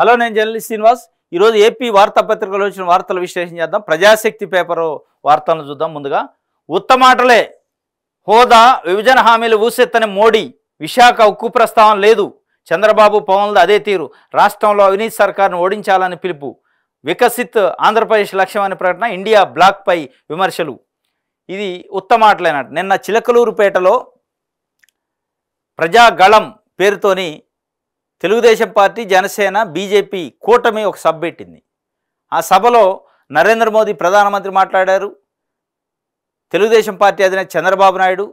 hello నేను journalist Srinivas ఈరోజు AP వార్తాపత్రికలో వచ్చిన వార్తలు విశ్లేషణ చేద్దాం ప్రజాశక్తి పేపరు వార్తలను చూద్దాం ముందుగా ఉత్తమాటలే హోదా విభజన హామీలు ఊసెత్తని మోడీ విశాఖ ఉక్కు ప్రస్తావన లేదు చంద్రబాబు పవన్లు అదే తీరు రాష్ట్రంలో అవినీతి సర్కార్ను ఓడించాలని పిలుపు వికసిత్ ఆంధ్రప్రదేశ్ లక్ష్యమని ప్రకటన ఇండియా బ్లాక్పై విమర్శలు ఇది ఉత్తమాటలేనట్టు నిన్న చిలకలూరుపేటలో ప్రజాగళం పేరుతోని తెలుగుదేశం పార్టీ జనసేన బీజేపీ కూటమి ఒక సభ పెట్టింది ఆ సభలో నరేంద్ర మోదీ ప్రధానమంత్రి మాట్లాడారు తెలుగుదేశం పార్టీ అధినేత చంద్రబాబు నాయుడు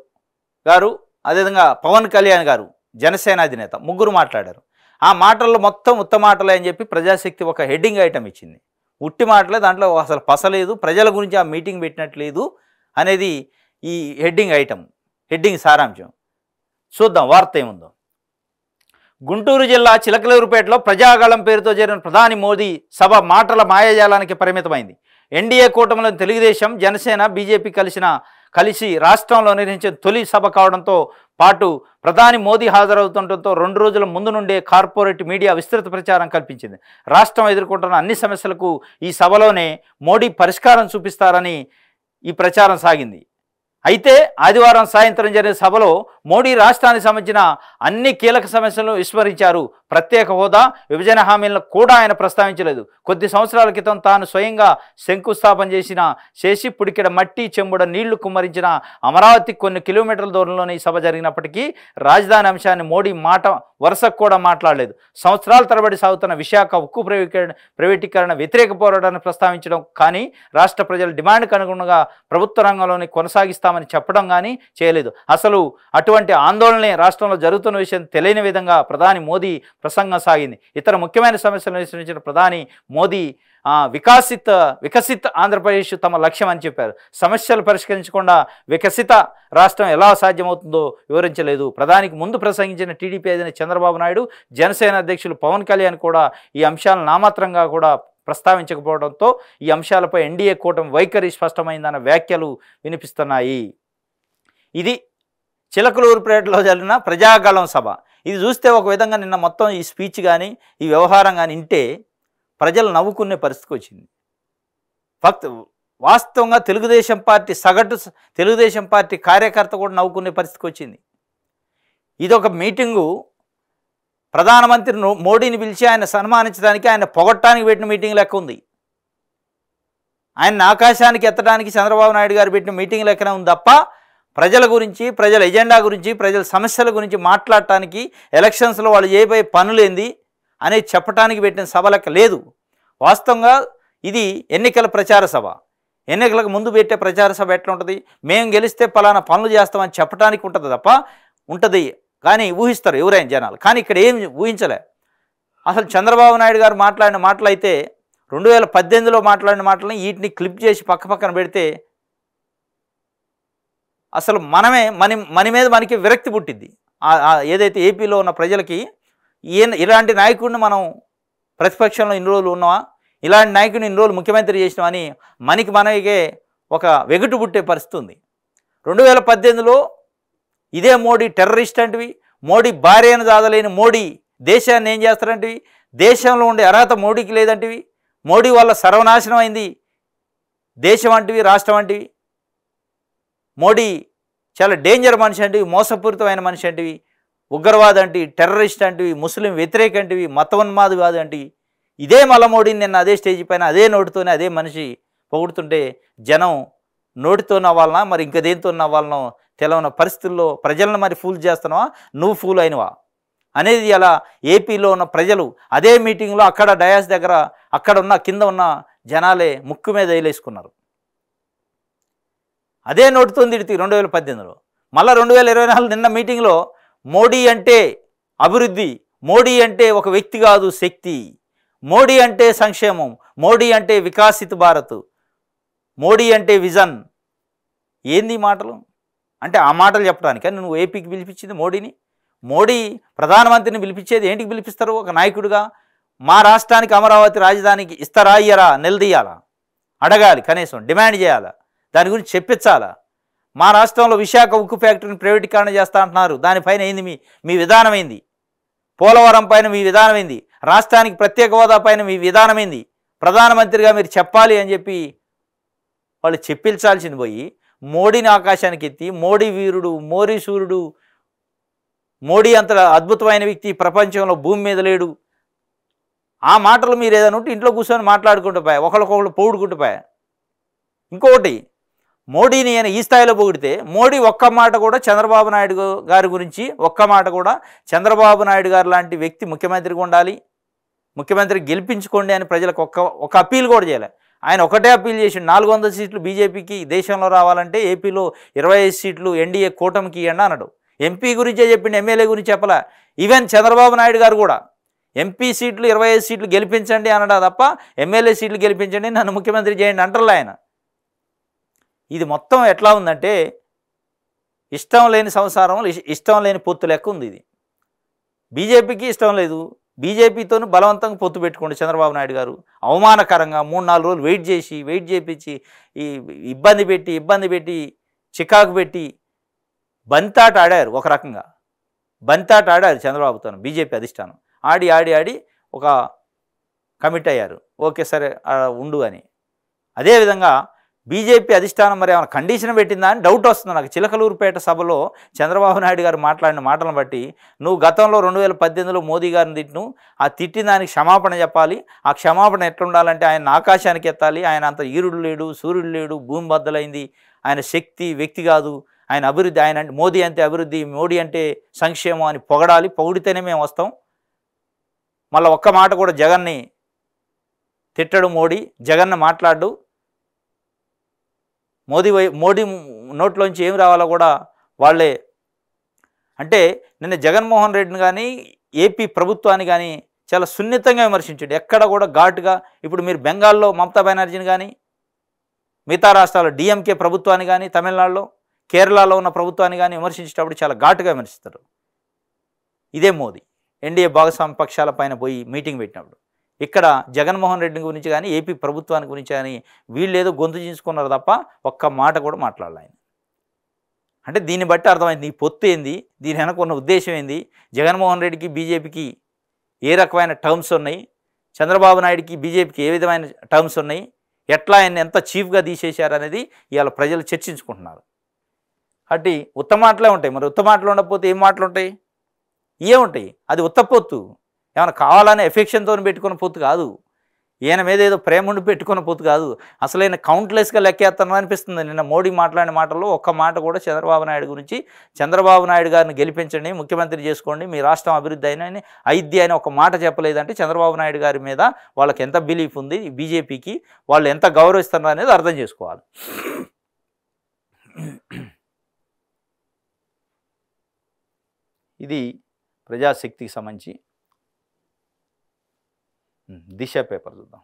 గారు అదేవిధంగా పవన్ కళ్యాణ్ గారు జనసేన అధినేత ముగ్గురు మాట్లాడారు ఆ మాటల్లో మొత్తం ఉత్తమాటలే అని చెప్పి ప్రజాశక్తి ఒక హెడ్డింగ్ ఐటమ్ ఇచ్చింది ఉట్టి మాటలే దాంట్లో అసలు పసలేదు ప్రజల గురించి ఆ మీటింగ్ పెట్టినట్లేదు అనేది ఈ హెడ్డింగ్ ఐటమ్ హెడ్డింగ్ సారాంశం చూద్దాం వార్త ఏముందో గుంటూరు జిల్లా చిలకలూరుపేటలో ప్రజాగళం పేరుతో జరిగిన ప్రధాని మోదీ సభ మాటల మాయాజాలానికి పరిమితమైంది ఎన్డీఏ కూటమిలో తెలుగుదేశం జనసేన బీజేపీ కలిసిన కలిసి రాష్ట్రంలో నిర్వహించిన తొలి సభ కావడంతో పాటు ప్రధాని మోదీ హాజరవుతుండటంతో రెండు రోజుల ముందు నుండే కార్పొరేట్ మీడియా విస్తృత ప్రచారం కల్పించింది రాష్ట్రం ఎదుర్కొంటున్న అన్ని సమస్యలకు ఈ సభలోనే మోడీ పరిష్కారం చూపిస్తారని ఈ ప్రచారం సాగింది అయితే ఆదివారం సాయంత్రం జరిగిన సభలో మోడీ రాష్ట్రానికి సంబంధించిన అన్ని కీలక సమస్యలను విస్మరించారు ప్రత్యేక హోదా విభజన హామీలను కూడా ఆయన ప్రస్తావించలేదు కొద్ది సంవత్సరాల క్రితం తాను స్వయంగా శంకుస్థాపన చేసిన శేషి పుడికిడ మట్టి చెంబుడ నీళ్లు కుమ్మరించిన అమరావతి కొన్ని కిలోమీటర్ల దూరంలోనే ఈ సభ జరిగినప్పటికీ రాజధాని అంశాన్ని మోడీ మాట వరుసకు కూడా మాట్లాడలేదు సంవత్సరాల తరబడి సాగుతున్న విశాఖ ఉక్కు ప్రవీకరణ ప్రైవేటీకరణ వ్యతిరేక పోరాటాన్ని ప్రస్తావించడం కానీ రాష్ట్ర ప్రజల డిమాండ్కు అనుగుణంగా ప్రభుత్వ రంగంలోనే కొనసాగిస్తామని చెప్పడం కానీ చేయలేదు అసలు అటు అటువంటి ఆందోళనే రాష్ట్రంలో జరుగుతున్న విషయం తెలియని విధంగా ప్రధాని మోదీ ప్రసంగం సాగింది ఇతర ముఖ్యమైన సమస్యలను విశ్లేషించిన ప్రధాని మోదీ వికాసిత వికసిత ఆంధ్రప్రదేశ్ తమ లక్ష్యం అని చెప్పారు సమస్యలు పరిష్కరించకుండా వికసిత రాష్ట్రం ఎలా సాధ్యమవుతుందో వివరించలేదు ప్రధానికి ముందు ప్రసంగించిన టీడీపీ అధినేత చంద్రబాబు నాయుడు జనసేన అధ్యక్షులు పవన్ కళ్యాణ్ కూడా ఈ అంశాలను నామాత్రంగా కూడా ప్రస్తావించకపోవడంతో ఈ అంశాలపై ఎన్డీఏ కూటమి వైఖరి స్పష్టమైందన్న వ్యాఖ్యలు వినిపిస్తున్నాయి ఇది చిలకలూరుపేటలో జరిగిన ప్రజాగళం సభ ఇది చూస్తే ఒక విధంగా నిన్న మొత్తం ఈ స్పీచ్ కానీ ఈ వ్యవహారం కానీ వింటే ప్రజలు నవ్వుకునే పరిస్థితికి వచ్చింది ఫక్త్ వాస్తవంగా తెలుగుదేశం పార్టీ సగటు తెలుగుదేశం పార్టీ కార్యకర్త కూడా నవ్వుకునే పరిస్థితికి వచ్చింది ఇదొక మీటింగు ప్రధానమంత్రి మోడీని పిలిచి ఆయన సన్మానించడానికి ఆయన పొగట్టడానికి పెట్టిన మీటింగ్ లెక్క ఉంది ఆయన ఆకాశానికి ఎత్తడానికి చంద్రబాబు నాయుడు గారు పెట్టిన మీటింగ్ లెక్కనే ఉంది తప్ప ప్రజల గురించి ప్రజల ఎజెండా గురించి ప్రజల సమస్యల గురించి మాట్లాడటానికి ఎలక్షన్స్లో వాళ్ళు చేయబోయే పనులేంది అనేది చెప్పడానికి పెట్టిన సభ లెక్క లేదు వాస్తవంగా ఇది ఎన్నికల ప్రచార సభ ఎన్నికలకు ముందు పెట్టే ప్రచార సభ ఎట్లా ఉంటుంది మేము గెలిస్తే పలానా పనులు చేస్తామని చెప్పడానికి ఉంటుంది తప్ప ఉంటుంది కానీ ఊహిస్తారు ఎవరైనా జనాలు కానీ ఇక్కడ ఏం ఊహించలే అసలు చంద్రబాబు నాయుడు గారు మాట్లాడిన మాటలైతే రెండు వేల పద్దెనిమిదిలో మాట్లాడిన మాటలని వీటిని క్లిప్ చేసి పక్క పక్కన పెడితే అసలు మనమే మన మన మీద మనకి విరక్తి పుట్టిద్ది ఏదైతే ఏపీలో ఉన్న ప్రజలకి ఏ ఇలాంటి నాయకుడిని మనం ప్రతిపక్షంలో ఇన్ని రోజులు ఉన్నావా ఇలాంటి నాయకుడిని ఇన్ని రోజులు ముఖ్యమంత్రి చేసినామని మనకి మనకే ఒక వెగుటు పుట్టే పరిస్థితి ఉంది రెండు వేల పద్దెనిమిదిలో ఇదే మోడీ టెర్రరిస్ట్ అంటివి మోడీ భార్యను దాదలేని మోడీ దేశాన్ని ఏం చేస్తారంటివి దేశంలో ఉండే అర్హత మోడీకి లేదంటివి మోడీ వల్ల సర్వనాశనం అయింది దేశం అంటివి రాష్ట్రం అంటివి మోడీ చాలా డేంజర్ మనిషి అంటే మోసపూరితమైన మనిషి అంటివి ఉగ్రవాదం అంటే టెర్రరిస్ట్ అంటివి ముస్లిం వ్యతిరేక అంటివి కాదు అంటే ఇదే మలమోడీని నిన్న అదే స్టేజ్ పైన అదే నోటితోనే అదే మనిషి పొగుడుతుంటే జనం నోటితో నవ్వాలనా మరి ఇంకా దేనితో నవ్వాలనో తెలవన పరిస్థితుల్లో ప్రజలను మరి ఫూల్ చేస్తున్నావా నువ్వు ఫూల్ అయినవా అనేది అలా ఏపీలో ఉన్న ప్రజలు అదే మీటింగ్లో అక్కడ డయాస్ దగ్గర అక్కడ ఉన్న కింద ఉన్న జనాలే ముక్కు మీద వేలేసుకున్నారు అదే నోటుతో తిడితే రెండు వేల పద్దెనిమిదిలో మళ్ళీ రెండు వేల ఇరవై నాలుగు నిన్న మీటింగ్లో మోడీ అంటే అభివృద్ధి మోడీ అంటే ఒక వ్యక్తి కాదు శక్తి మోడీ అంటే సంక్షేమం మోడీ అంటే వికాసిత భారత్ మోడీ అంటే విజన్ ఏంది మాటలు అంటే ఆ మాటలు చెప్పడానికి నువ్వు ఏపీకి పిలిపించింది మోడీని మోడీ ప్రధానమంత్రిని పిలిపించేది ఏంటికి పిలిపిస్తారు ఒక నాయకుడిగా మా రాష్ట్రానికి అమరావతి రాజధానికి ఇస్తారా ఇయ్యరా నిలదీయాలా అడగాలి కనీసం డిమాండ్ చేయాలా దాని గురించి చెప్పించాలా మా రాష్ట్రంలో విశాఖ ఉక్కు ఫ్యాక్టరీని ప్రైవేటీకరణ చేస్తా అంటున్నారు దానిపైన అయింది మీ మీ విధానమైంది పోలవరం పైన మీ విధానమైంది రాష్ట్రానికి ప్రత్యేక హోదా పైన మీ విధానమైంది ప్రధానమంత్రిగా మీరు చెప్పాలి అని చెప్పి వాళ్ళు చెప్పించాల్సింది పోయి మోడీని ఆకాశానికి ఎత్తి మోడీ వీరుడు మోడీ సూర్యుడు మోడీ అంత అద్భుతమైన వ్యక్తి ప్రపంచంలో భూమి మీద లేడు ఆ మాటలు మీరు ఏదైనా ఉంటే ఇంట్లో కూర్చొని మాట్లాడుకుంటూ పోయా ఒకరికొకరు పోడుకుంటూ పోయా ఇంకొకటి మోడీని ఆయన ఈ స్థాయిలో పొగిడితే మోడీ ఒక్క మాట కూడా చంద్రబాబు నాయుడు గారి గురించి ఒక్క మాట కూడా చంద్రబాబు నాయుడు గారు లాంటి వ్యక్తి ముఖ్యమంత్రిగా ఉండాలి ముఖ్యమంత్రి గెలిపించుకోండి అని ప్రజలకు ఒక్క ఒక అప్పీల్ కూడా చేయలే ఆయన ఒకటే అప్పీల్ చేసి నాలుగు వందల సీట్లు బీజేపీకి దేశంలో రావాలంటే ఏపీలో ఇరవై ఐదు సీట్లు ఎన్డీఏ కూటమికి ఇవ్వండి అన్నాడు ఎంపీ గురించే చెప్పిండు ఎమ్మెల్యే గురించి చెప్పలే ఈవెన్ చంద్రబాబు నాయుడు గారు కూడా ఎంపీ సీట్లు ఇరవై ఐదు సీట్లు గెలిపించండి అనడా తప్ప ఎమ్మెల్యే సీట్లు గెలిపించండి నన్ను ముఖ్యమంత్రి చేయండి అంటారు ఆయన ఇది మొత్తం ఎట్లా ఉందంటే ఇష్టం లేని సంసారంలో ఇష్టం లేని పొత్తు లెక్క ఉంది ఇది బీజేపీకి ఇష్టం లేదు బీజేపీతో బలవంతంగా పొత్తు పెట్టుకోండి చంద్రబాబు నాయుడు గారు అవమానకరంగా మూడు నాలుగు రోజులు వెయిట్ చేసి వెయిట్ చేపించి ఈ ఇబ్బంది పెట్టి ఇబ్బంది పెట్టి చికాకు పెట్టి బంతాట ఆడారు ఒక రకంగా బంతాట ఆడారు చంద్రబాబుతో బీజేపీ అధిష్టానం ఆడి ఆడి ఆడి ఒక కమిట్ అయ్యారు ఓకే సరే ఉండు అని అదేవిధంగా బీజేపీ అధిష్టానం మరి ఏమైనా కండిషన్ పెట్టిందా అని డౌట్ వస్తుంది నాకు చిలకలూరుపేట సభలో చంద్రబాబు నాయుడు గారు మాట్లాడిన మాటలను బట్టి నువ్వు గతంలో రెండు వేల పద్దెనిమిదిలో మోదీ గారిని తిట్టును ఆ తిట్టిన దానికి క్షమాపణ చెప్పాలి ఆ క్షమాపణ ఎట్లుండాలంటే ఆయన ఆకాశానికి ఎత్తాలి ఆయన అంత ఈరుడు లేడు సూర్యుడు లేడు భూమి బద్దలైంది ఆయన శక్తి వ్యక్తి కాదు ఆయన అభివృద్ధి ఆయన అంటే మోదీ అంటే అభివృద్ధి మోడీ అంటే సంక్షేమం అని పొగడాలి పొగిడితేనే మేము వస్తాం మళ్ళీ ఒక్క మాట కూడా జగన్ని తిట్టడు మోడీ జగన్ను మాట్లాడు మోదీ మోడీ నోట్లోంచి ఏం రావాలో కూడా వాళ్ళే అంటే నిన్న జగన్మోహన్ రెడ్డిని కానీ ఏపీ ప్రభుత్వాన్ని కానీ చాలా సున్నితంగా విమర్శించాడు ఎక్కడ కూడా ఘాటుగా ఇప్పుడు మీరు బెంగాల్లో మమతా బెనర్జీని కానీ మిగతా రాష్ట్రాల్లో డిఎంకే ప్రభుత్వాన్ని కానీ తమిళనాడులో కేరళలో ఉన్న ప్రభుత్వాన్ని కానీ విమర్శించేటప్పుడు చాలా ఘాటుగా విమర్శిస్తారు ఇదే మోదీ ఎన్డీఏ భాగస్వామి పక్షాల పైన పోయి మీటింగ్ పెట్టినప్పుడు ఇక్కడ జగన్మోహన్ రెడ్డి గురించి కానీ ఏపీ ప్రభుత్వాన్ని గురించి కానీ వీళ్ళేదో గొంతు చేసుకున్నారు తప్ప ఒక్క మాట కూడా మాట్లాడాలి ఆయన అంటే దీన్ని బట్టి అర్థమైంది ఈ పొత్తు ఏంది దీని వెనక ఉన్న ఉద్దేశం ఏంది జగన్మోహన్ రెడ్డికి బీజేపీకి ఏ రకమైన టర్మ్స్ ఉన్నాయి చంద్రబాబు నాయుడికి బీజేపీకి ఏ విధమైన టర్మ్స్ ఉన్నాయి ఎట్లా ఆయన ఎంత చీఫ్గా తీసేశారు అనేది ఇవాళ ప్రజలు చర్చించుకుంటున్నారు అటు ఉత్తమాటలే ఉంటాయి మరి ఉత్తమాటలు ఉండకపోతే ఏం మాటలు ఉంటాయి ఏముంటాయి అది అది ఉత్తపొత్తు ఏమైనా కావాలని ఎఫెక్షన్తో పెట్టుకున్న పొత్తు కాదు ఈయన మీద ఏదో ప్రేమ ఉండి పెట్టుకున్న పొత్తు కాదు అసలు ఈయన కౌంట్లెస్గా లెక్కేస్తాను అనిపిస్తుంది నిన్న మోడీ మాట్లాడిన మాటల్లో ఒక్క మాట కూడా చంద్రబాబు నాయుడు గురించి చంద్రబాబు నాయుడు గారిని గెలిపించండి ముఖ్యమంత్రి చేసుకోండి మీ రాష్ట్రం అభివృద్ధి అయిన అయిద్ది అని ఒక మాట చెప్పలేదంటే చంద్రబాబు నాయుడు గారి మీద వాళ్ళకి ఎంత బిలీఫ్ ఉంది బీజేపీకి వాళ్ళు ఎంత గౌరవిస్తున్నారు అనేది అర్థం చేసుకోవాలి ఇది ప్రజాశక్తికి సంబంధించి దిశ పేపర్ చూద్దాం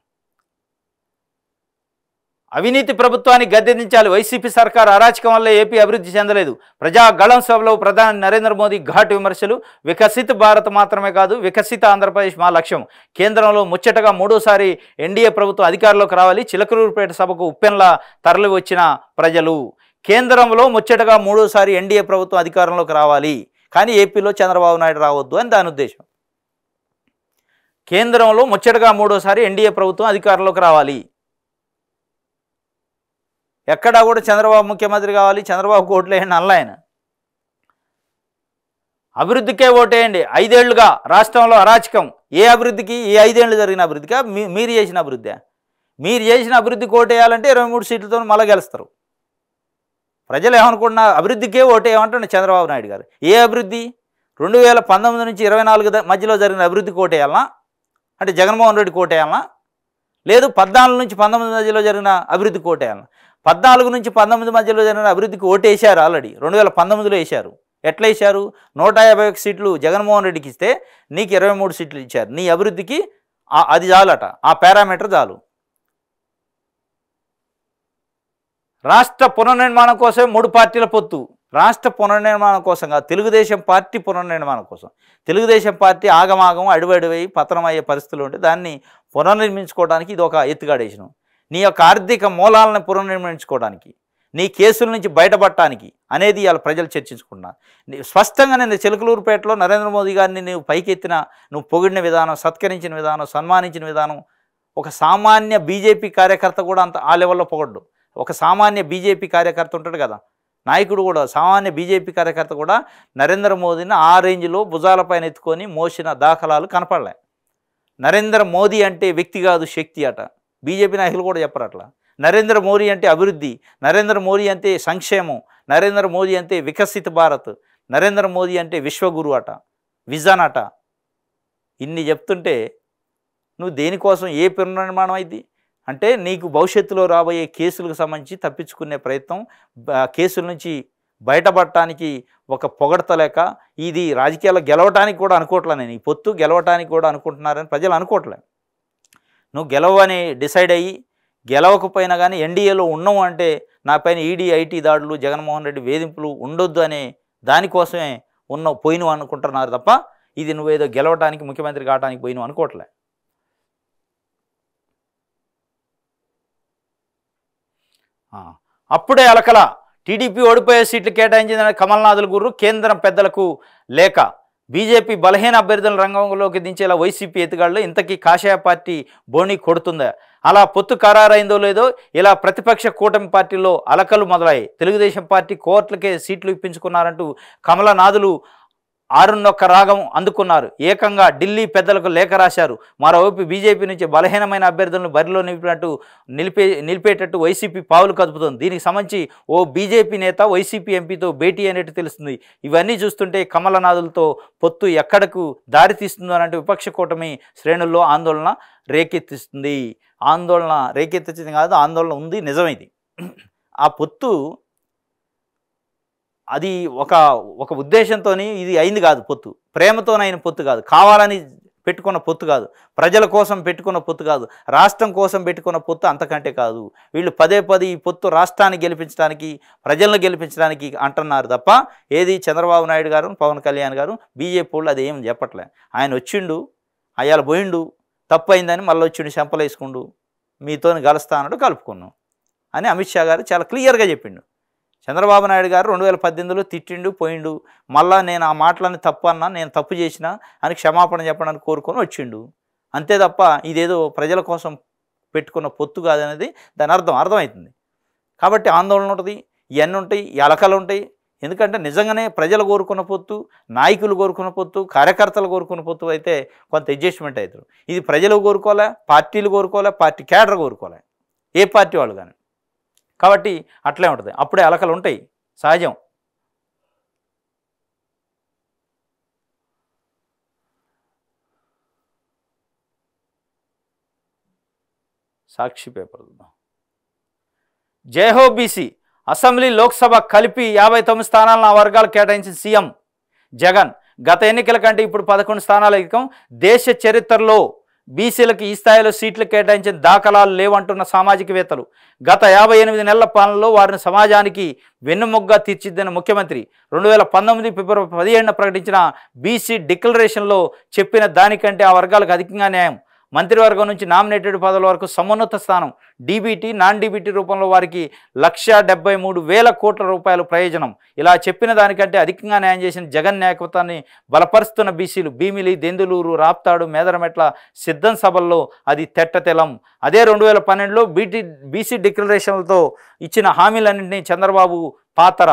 అవినీతి ప్రభుత్వాన్ని గద్దెదించాలి వైసీపీ సర్కార్ అరాచకం వల్ల ఏపీ అభివృద్ధి చెందలేదు ప్రజా గళం సభలో ప్రధాని నరేంద్ర మోదీ ఘాటు విమర్శలు వికసిత భారత్ మాత్రమే కాదు వికసిత ఆంధ్రప్రదేశ్ మా లక్ష్యం కేంద్రంలో ముచ్చటగా మూడోసారి ఎన్డీఏ ప్రభుత్వం అధికారంలోకి రావాలి చిలకలూరుపేట సభకు ఉప్పెన్ల తరలి వచ్చిన ప్రజలు కేంద్రంలో ముచ్చటగా మూడోసారి ఎన్డీఏ ప్రభుత్వం అధికారంలోకి రావాలి కానీ ఏపీలో చంద్రబాబు నాయుడు రావద్దు అని దాని ఉద్దేశం కేంద్రంలో ముచ్చటగా మూడోసారి ఎన్డీఏ ప్రభుత్వం అధికారంలోకి రావాలి ఎక్కడా కూడా చంద్రబాబు ముఖ్యమంత్రి కావాలి చంద్రబాబు ఓట్లేయండి అల్లాయన అభివృద్ధికే ఓటేయండి ఐదేళ్లుగా రాష్ట్రంలో అరాచకం ఏ అభివృద్ధికి ఏ ఐదేళ్లు జరిగిన అభివృద్ధికి మీరు చేసిన అభివృద్ధి మీరు చేసిన అభివృద్ధికి ఓటేయాలంటే ఇరవై మూడు సీట్లతో మళ్ళీ గెలుస్తారు ప్రజలు ఏమనుకున్న అభివృద్ధికే ఓటేయమంటుండే చంద్రబాబు నాయుడు గారు ఏ అభివృద్ధి రెండు వేల పంతొమ్మిది నుంచి ఇరవై నాలుగు మధ్యలో జరిగిన అభివృద్ధికి ఓటేయాలనా అంటే జగన్మోహన్ రెడ్డి కోటేయాలనా లేదు పద్నాలుగు నుంచి పంతొమ్మిది మధ్యలో జరిగిన అభివృద్ధి కోటేయాలనా పద్నాలుగు నుంచి పంతొమ్మిది మధ్యలో జరిగిన అభివృద్ధికి ఓటేశారు ఆల్రెడీ రెండు వేల పంతొమ్మిదిలో వేశారు ఎట్లా వేశారు నూట యాభై ఒక సీట్లు జగన్మోహన్ రెడ్డికి ఇస్తే నీకు ఇరవై మూడు సీట్లు ఇచ్చారు నీ అభివృద్ధికి అది చాలట ఆ పారామీటర్ చాలు రాష్ట్ర పునర్నిర్మాణం కోసమే మూడు పార్టీల పొత్తు రాష్ట్ర పునర్నిర్మాణం కోసం కాదు తెలుగుదేశం పార్టీ పునర్నిర్మాణం కోసం తెలుగుదేశం పార్టీ ఆగమాగం అడివడివై అయ్యే పరిస్థితులు ఉంటే దాన్ని పునర్నిర్మించుకోవడానికి ఇది ఒక ఎత్తుగాడేషన్ నీ యొక్క ఆర్థిక మూలాలను పునర్నిర్మించుకోవడానికి నీ కేసుల నుంచి బయటపడటానికి అనేది ఇవాళ ప్రజలు చర్చించుకున్నారు స్పష్టంగా నేను చిలకలూరుపేటలో నరేంద్ర మోదీ గారిని నువ్వు పైకెత్తిన నువ్వు పొగిడిన విధానం సత్కరించిన విధానం సన్మానించిన విధానం ఒక సామాన్య బీజేపీ కార్యకర్త కూడా అంత ఆ లెవెల్లో పొగడ్డు ఒక సామాన్య బీజేపీ కార్యకర్త ఉంటాడు కదా నాయకుడు కూడా సామాన్య బీజేపీ కార్యకర్త కూడా నరేంద్ర మోదీని ఆ రేంజ్లో భుజాలపైన ఎత్తుకొని మోసిన దాఖలాలు కనపడలే నరేంద్ర మోదీ అంటే వ్యక్తి కాదు శక్తి అట బీజేపీ నాయకులు కూడా చెప్పరు అట్లా నరేంద్ర మోదీ అంటే అభివృద్ధి నరేంద్ర మోదీ అంటే సంక్షేమం నరేంద్ర మోదీ అంటే వికసిత భారత్ నరేంద్ర మోదీ అంటే విశ్వగురు అట విజన్ అట ఇన్ని చెప్తుంటే నువ్వు దేనికోసం ఏ పునర్నిర్మాణం అయింది అంటే నీకు భవిష్యత్తులో రాబోయే కేసులకు సంబంధించి తప్పించుకునే ప్రయత్నం కేసుల నుంచి బయటపడటానికి ఒక పొగడతలేక ఇది రాజకీయాలు గెలవటానికి కూడా అనుకోవట్లే నేను ఈ పొత్తు గెలవటానికి కూడా అనుకుంటున్నారని ప్రజలు అనుకోవట్లే నువ్వు గెలవని డిసైడ్ అయ్యి గెలవకపోయినా కానీ ఎన్డీఏలో ఉన్నావు అంటే నాపైన ఈడీ ఐటీ దాడులు జగన్మోహన్ రెడ్డి వేధింపులు ఉండొద్దు అనే దానికోసమే ఉన్న పోయినవు అనుకుంటున్నారు తప్ప ఇది నువ్వేదో గెలవటానికి ముఖ్యమంత్రి కావడానికి పోయినవు అనుకోవట్లే అప్పుడే అలకల టీడీపీ ఓడిపోయే సీట్లు కేటాయించిందని కమల్నాథుల గురు కేంద్రం పెద్దలకు లేక బీజేపీ బలహీన అభ్యర్థుల రంగంలోకి దించేలా వైసీపీ ఎత్తుగాళ్ళు ఇంతకీ కాషాయ పార్టీ బోణి కొడుతుందా అలా పొత్తు ఖరారైందో లేదో ఇలా ప్రతిపక్ష కూటమి పార్టీలో అలకలు మొదలయ్యాయి తెలుగుదేశం పార్టీ కోర్టులకే సీట్లు ఇప్పించుకున్నారంటూ కమలనాథులు ఆరున్నొక్క రాగం అందుకున్నారు ఏకంగా ఢిల్లీ పెద్దలకు లేఖ రాశారు మరోవైపు బీజేపీ నుంచి బలహీనమైన అభ్యర్థులను బరిలో నిలిపినట్టు నిలిపే నిలిపేటట్టు వైసీపీ పావులు కదుపుతుంది దీనికి సంబంధించి ఓ బీజేపీ నేత వైసీపీ ఎంపీతో భేటీ అనేట్టు తెలుస్తుంది ఇవన్నీ చూస్తుంటే కమలనాథులతో పొత్తు ఎక్కడకు దారితీస్తుందో అనంటే విపక్ష కూటమి శ్రేణుల్లో ఆందోళన రేకెత్తిస్తుంది ఆందోళన రేకెత్తించింది కాదు ఆందోళన ఉంది నిజమైంది ఆ పొత్తు అది ఒక ఒక ఉద్దేశంతో ఇది అయింది కాదు పొత్తు ప్రేమతోనైన పొత్తు కాదు కావాలని పెట్టుకున్న పొత్తు కాదు ప్రజల కోసం పెట్టుకున్న పొత్తు కాదు రాష్ట్రం కోసం పెట్టుకున్న పొత్తు అంతకంటే కాదు వీళ్ళు పదే పదే ఈ పొత్తు రాష్ట్రాన్ని గెలిపించడానికి ప్రజలను గెలిపించడానికి అంటున్నారు తప్ప ఏది చంద్రబాబు నాయుడు గారు పవన్ కళ్యాణ్ గారు బీజేపీ వాళ్ళు అది ఏం చెప్పట్లే ఆయన వచ్చిండు అయ్యాలు పోయిండు తప్పు అయిందని మళ్ళీ వచ్చిండు శంపలేసుకుండు మీతో కలుస్తా కలుపుకున్నాం అని అమిత్ షా గారు చాలా క్లియర్గా చెప్పిండు చంద్రబాబు నాయుడు గారు రెండు వేల పద్దెనిమిదిలో తిట్టిండు పోయిండు మళ్ళా నేను ఆ మాటలని తప్పు అన్నా నేను తప్పు చేసినా అని క్షమాపణ చెప్పడానికి కోరుకొని వచ్చిండు అంతే తప్ప ఇదేదో ప్రజల కోసం పెట్టుకున్న పొత్తు కాదనేది దాని అర్థం అర్థమవుతుంది కాబట్టి ఆందోళన ఉంటుంది ఇవన్నీ ఉంటాయి ఎలకలు ఉంటాయి ఎందుకంటే నిజంగానే ప్రజలు కోరుకున్న పొత్తు నాయకులు కోరుకున్న పొత్తు కార్యకర్తలు కోరుకున్న పొత్తు అయితే కొంత అడ్జస్ట్మెంట్ అవుతారు ఇది ప్రజలు కోరుకోలే పార్టీలు కోరుకోలే పార్టీ క్యాడర్ కోరుకోలే ఏ పార్టీ వాళ్ళు కానీ కాబట్టి అట్లే ఉంటుంది అప్పుడే అలకలు ఉంటాయి సహజం సాక్షి పేపర్ జైహో అసెంబ్లీ లోక్సభ కలిపి యాభై తొమ్మిది స్థానాలను ఆ వర్గాలు కేటాయించిన సీఎం జగన్ గత ఎన్నికల కంటే ఇప్పుడు పదకొండు స్థానాల దేశ చరిత్రలో బీసీలకు ఈ స్థాయిలో సీట్లు కేటాయించిన దాఖలాలు లేవంటున్న సామాజికవేత్తలు గత యాభై ఎనిమిది నెలల పాలనలో వారిని సమాజానికి వెన్నుముగ్గా తీర్చిద్దని ముఖ్యమంత్రి రెండు వేల పంతొమ్మిది ఫిబ్రవరి పదిహేడున ప్రకటించిన బీసీ డిక్లరేషన్లో చెప్పిన దానికంటే ఆ వర్గాలకు అధికంగా న్యాయం మంత్రివర్గం నుంచి నామినేటెడ్ పదవుల వరకు సమున్నత స్థానం డీబీటీ నాన్ డీబీటీ రూపంలో వారికి లక్ష మూడు వేల కోట్ల రూపాయలు ప్రయోజనం ఇలా చెప్పిన దానికంటే అధికంగా న్యాయం చేసిన జగన్ నాయకత్వాన్ని బలపరుస్తున్న బీసీలు భీమిలి దెందులూరు రాప్తాడు మేదరమెట్ల సిద్ధం సభల్లో అది తెట్టతెలం అదే రెండు వేల పన్నెండులో బీటీ బీసీ డిక్లరేషన్లతో ఇచ్చిన హామీలన్నింటినీ చంద్రబాబు పాతర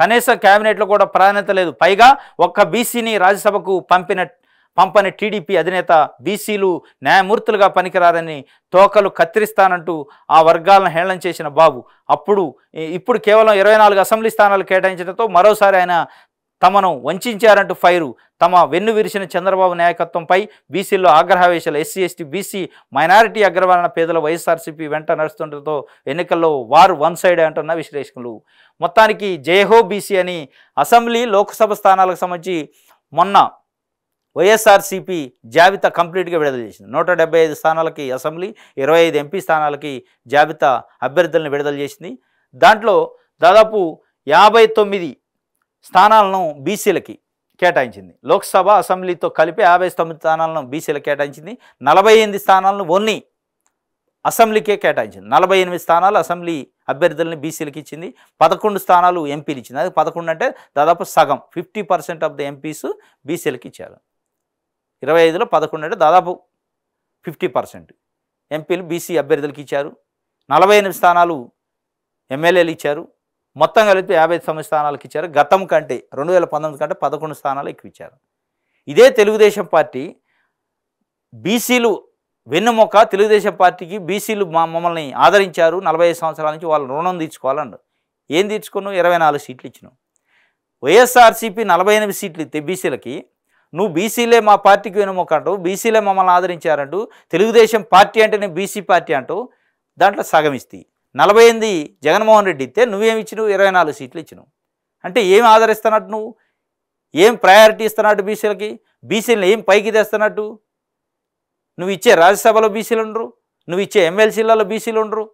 కనీసం క్యాబినెట్లో కూడా ప్రాధాన్యత లేదు పైగా ఒక్క బీసీని రాజ్యసభకు పంపిన పంపని టీడీపీ అధినేత బీసీలు న్యాయమూర్తులుగా పనికిరారని తోకలు కత్తిరిస్తానంటూ ఆ వర్గాలను హేళన చేసిన బాబు అప్పుడు ఇప్పుడు కేవలం ఇరవై నాలుగు అసెంబ్లీ స్థానాలు కేటాయించడంతో మరోసారి ఆయన తమను వంచారంటూ ఫైరు తమ వెన్ను విరిసిన చంద్రబాబు నాయకత్వంపై బీసీల్లో ఆగ్రహవేశాలు ఎస్సీ ఎస్టీ బీసీ మైనారిటీ అగ్రవాలన పేదల వైఎస్ఆర్సీపీ వెంట నడుస్తుండటంతో ఎన్నికల్లో వారు వన్ సైడ్ అంటున్న విశ్లేషకులు మొత్తానికి జయహో బీసీ అని అసెంబ్లీ లోక్సభ స్థానాలకు సంబంధించి మొన్న వైఎస్ఆర్సీపీ జాబితా కంప్లీట్గా విడుదల చేసింది నూట డెబ్బై ఐదు స్థానాలకి అసెంబ్లీ ఇరవై ఐదు ఎంపీ స్థానాలకి జాబితా అభ్యర్థులను విడుదల చేసింది దాంట్లో దాదాపు యాభై తొమ్మిది స్థానాలను బీసీలకి కేటాయించింది లోక్సభ అసెంబ్లీతో కలిపి యాభై తొమ్మిది స్థానాలను బీసీలకు కేటాయించింది నలభై ఎనిమిది స్థానాలను ఓన్లీ అసెంబ్లీకే కేటాయించింది నలభై ఎనిమిది స్థానాలు అసెంబ్లీ అభ్యర్థులని బీసీలకు ఇచ్చింది పదకొండు స్థానాలు ఎంపీలు ఇచ్చింది అది పదకొండు అంటే దాదాపు సగం fifty percent of the MPs బీసీలకు ఇచ్చారు ఇరవై ఐదులో పదకొండు అంటే దాదాపు ఫిఫ్టీ పర్సెంట్ ఎంపీలు బీసీ అభ్యర్థులకు ఇచ్చారు నలభై ఎనిమిది స్థానాలు ఎమ్మెల్యేలు ఇచ్చారు మొత్తం కలిపి యాభై తొమ్మిది స్థానాలకు ఇచ్చారు గతం కంటే రెండు వేల పంతొమ్మిది కంటే పదకొండు స్థానాలు ఎక్కువ ఇచ్చారు ఇదే తెలుగుదేశం పార్టీ బీసీలు వెన్నుమొక్క తెలుగుదేశం పార్టీకి బీసీలు మా మమ్మల్ని ఆదరించారు నలభై సంవత్సరాల నుంచి వాళ్ళు రుణం తీర్చుకోవాలన్నారు ఏం తీర్చుకున్నావు ఇరవై నాలుగు సీట్లు ఇచ్చినావు వైఎస్ఆర్సీపీ నలభై ఎనిమిది సీట్లు ఇస్తే బీసీలకి నువ్వు బీసీలే మా పార్టీకి వినమోక అంటూ బీసీలే మమ్మల్ని ఆదరించారంటూ తెలుగుదేశం పార్టీ అంటేనే బీసీ పార్టీ అంటూ దాంట్లో సగం ఇస్తాయి నలభై ఎనిమిది జగన్మోహన్ రెడ్డి ఇస్తే నువ్వేమి ఇచ్చినావు ఇరవై నాలుగు సీట్లు ఇచ్చినావు అంటే ఏం ఆదరిస్తున్నట్టు నువ్వు ఏం ప్రయారిటీ ఇస్తున్నట్టు బీసీలకి బీసీలను ఏం పైకి తెస్తున్నట్టు నువ్వు ఇచ్చే రాజ్యసభలో బీసీలు ఉండరు నువ్వు ఇచ్చే ఎమ్మెల్సీలలో బీసీలు ఉండరు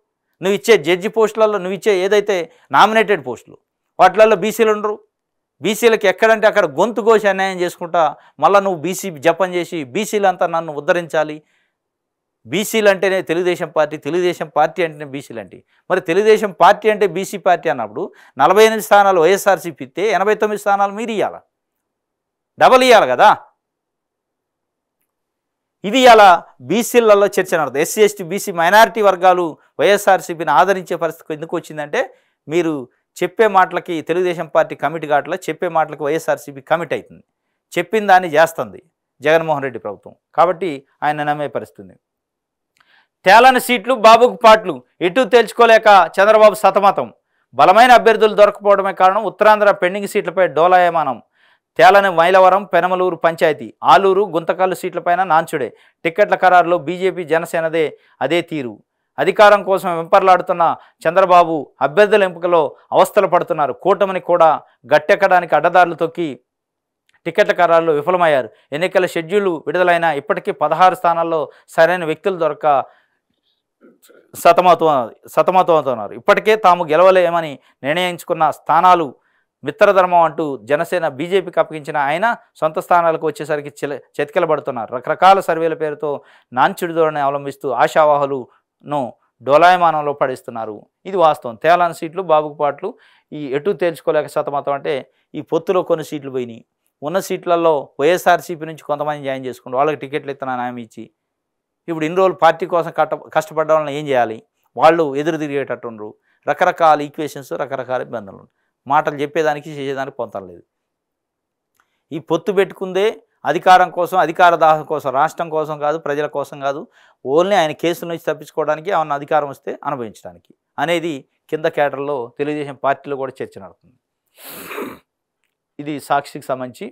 నువ్వు ఇచ్చే జడ్జి పోస్టులలో నువ్వు ఇచ్చే ఏదైతే నామినేటెడ్ పోస్టులు వాటిలలో బీసీలు ఉండరు బీసీలకు ఎక్కడంటే అక్కడ గొంతు కోసి అన్యాయం చేసుకుంటా మళ్ళీ నువ్వు బీసీ జపం చేసి బీసీలంతా నన్ను ఉద్ధరించాలి బీసీలు అంటేనే తెలుగుదేశం పార్టీ తెలుగుదేశం పార్టీ అంటేనే బీసీలు అంటే మరి తెలుగుదేశం పార్టీ అంటే బీసీ పార్టీ అన్నప్పుడు నలభై ఎనిమిది స్థానాలు వైఎస్ఆర్సీపీ ఇస్తే ఎనభై తొమ్మిది స్థానాలు మీరు ఇవ్వాలి డబల్ ఇవ్వాలి కదా ఇది ఇలా బీసీలలో చర్చ నడుతుంది ఎస్సీ ఎస్టీ బీసీ మైనారిటీ వర్గాలు వైఎస్ఆర్సీపీని ఆదరించే పరిస్థితి ఎందుకు వచ్చిందంటే మీరు చెప్పే మాటలకి తెలుగుదేశం పార్టీ కమిటీ కావట్లా చెప్పే మాటలకు వైఎస్ఆర్సీపీ కమిట్ అవుతుంది చెప్పిన దాన్ని చేస్తుంది జగన్మోహన్ రెడ్డి ప్రభుత్వం కాబట్టి ఆయన నమ్మే పరిస్థితుంది తేలని సీట్లు బాబుకు పాటలు ఎటు తేల్చుకోలేక చంద్రబాబు సతమతం బలమైన అభ్యర్థులు దొరకపోవడమే కారణం ఉత్తరాంధ్ర పెండింగ్ సీట్లపై డోలాయమానం తేలని మైలవరం పెనమలూరు పంచాయతీ ఆలూరు గుంతకల్లు సీట్లపైన నాంచుడే టిక్కెట్ల ఖరారులో బీజేపీ జనసేనదే అదే తీరు అధికారం కోసం వెంపర్లాడుతున్న చంద్రబాబు అభ్యర్థుల ఎంపికలో అవస్థలు పడుతున్నారు కూటమిని కూడా గట్టెక్కడానికి అడ్డదారులు తొక్కి టికెట్ల ఖరారులు విఫలమయ్యారు ఎన్నికల షెడ్యూల్ విడుదలైన ఇప్పటికీ పదహారు స్థానాల్లో సరైన వ్యక్తులు దొరక సతమతం సతమతమవుతున్నారు ఇప్పటికే తాము గెలవలేమని నిర్ణయించుకున్న స్థానాలు మిత్రధర్మం అంటూ జనసేన బీజేపీకి అప్పగించిన ఆయన సొంత స్థానాలకు వచ్చేసరికి చిల చతికిలబడుతున్నారు రకరకాల సర్వేల పేరుతో నాంచుడిదోడని అవలంబిస్తూ ఆశావాహులు ను డోలాయమానంలో పడేస్తున్నారు ఇది వాస్తవం తేలాని సీట్లు బాబుకు పాటలు ఈ ఎటు తేల్చుకోలేక శతమతం అంటే ఈ పొత్తులో కొన్ని సీట్లు పోయినాయి ఉన్న సీట్లలో వైఎస్ఆర్సీపీ నుంచి కొంతమంది జాయిన్ చేసుకుంటారు వాళ్ళకి టికెట్లు ఇస్తున్నాను హామీ ఇచ్చి ఇప్పుడు ఇన్ని రోజులు పార్టీ కోసం కట్ట కష్టపడ్డ వాళ్ళని ఏం చేయాలి వాళ్ళు ఎదురు తిరిగేటట్టుండ్రు రకరకాల ఈక్వేషన్స్ రకరకాల ఇబ్బందులు మాటలు చెప్పేదానికి చేసేదానికి పొందలేదు ఈ పొత్తు పెట్టుకుందే అధికారం కోసం అధికార దాహం కోసం రాష్ట్రం కోసం కాదు ప్రజల కోసం కాదు ఓన్లీ ఆయన కేసుల నుంచి తప్పించుకోవడానికి ఆయన అధికారం వస్తే అనుభవించడానికి అనేది కింద కేటర్లో తెలుగుదేశం పార్టీలో కూడా చర్చ నడుతుంది ఇది సాక్షికి సంబంధించి